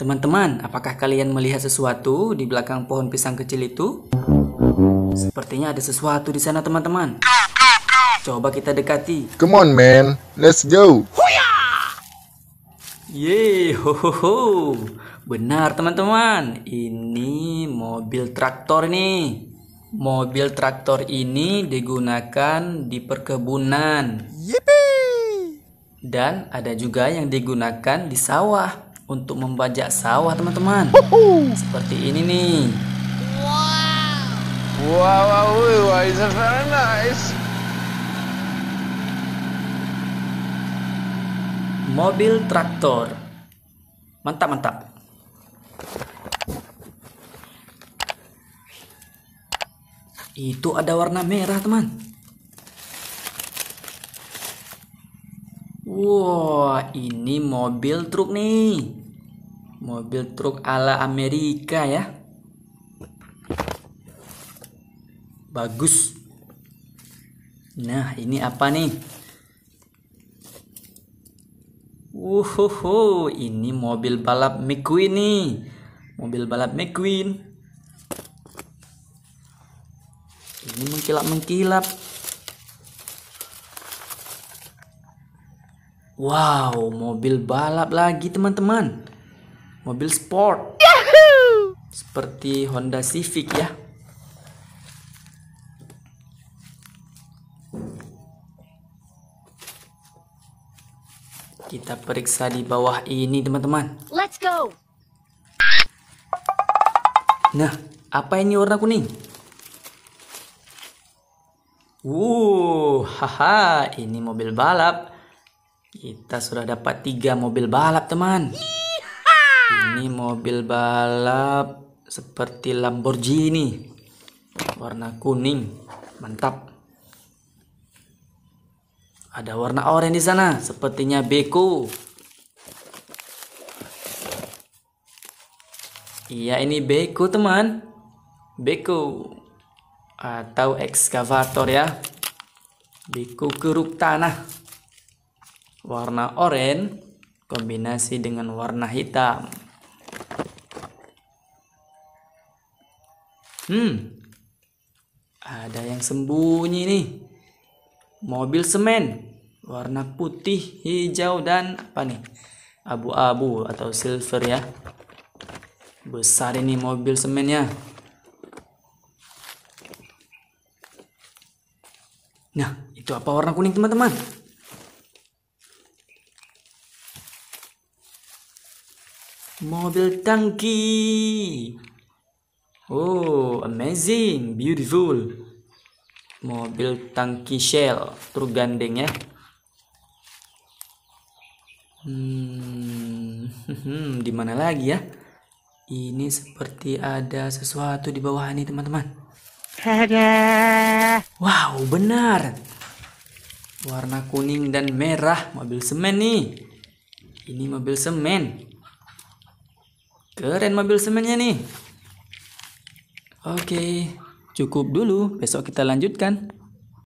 Teman-teman, apakah kalian melihat sesuatu di belakang pohon pisang kecil itu? Sepertinya ada sesuatu di sana, teman-teman. Coba kita dekati. Come on, man. Let's go. Yeay, ho ho ho. Benar, teman-teman. Ini mobil traktor nih. Mobil traktor ini digunakan di perkebunan. Yippee! Dan ada juga yang digunakan di sawah untuk membajak sawah teman-teman seperti ini nih wow wow wow it's very nice mobil traktor mantap mantap itu ada warna merah teman Wah, wow, ini mobil truk nih mobil truk ala Amerika ya bagus nah ini apa nih Uhuhu, ini mobil balap McQueen nih. Mobil balap McQueen. Ini mengkilap-mengkilap. Wow, mobil balap lagi teman-teman mobil sport Yahoo! seperti Honda Civic ya kita periksa di bawah ini teman-teman let's go nah apa ini warna kuning Wuh, haha, ini mobil balap. Kita sudah dapat tiga mobil balap, teman. Yee! ini mobil balap seperti Lamborghini warna kuning mantap ada warna oranye di sana sepertinya beko iya ini beko teman beko atau ekskavator ya beko keruk tanah warna oranye kombinasi dengan warna hitam. Hmm, ada yang sembunyi nih. Mobil semen warna putih, hijau dan apa nih? Abu-abu atau silver ya. Besar ini mobil semennya. Nah, itu apa warna kuning teman-teman? Mobil tangki. Oh, amazing, beautiful. Mobil tangki Shell, truk gandeng ya. Hmm, di mana lagi ya? Ini seperti ada sesuatu di bawah ini, teman-teman. Ada. Wow, benar. Warna kuning dan merah mobil semen nih. Ini mobil semen. Keren mobil semennya nih. Oke, cukup dulu. Besok kita lanjutkan.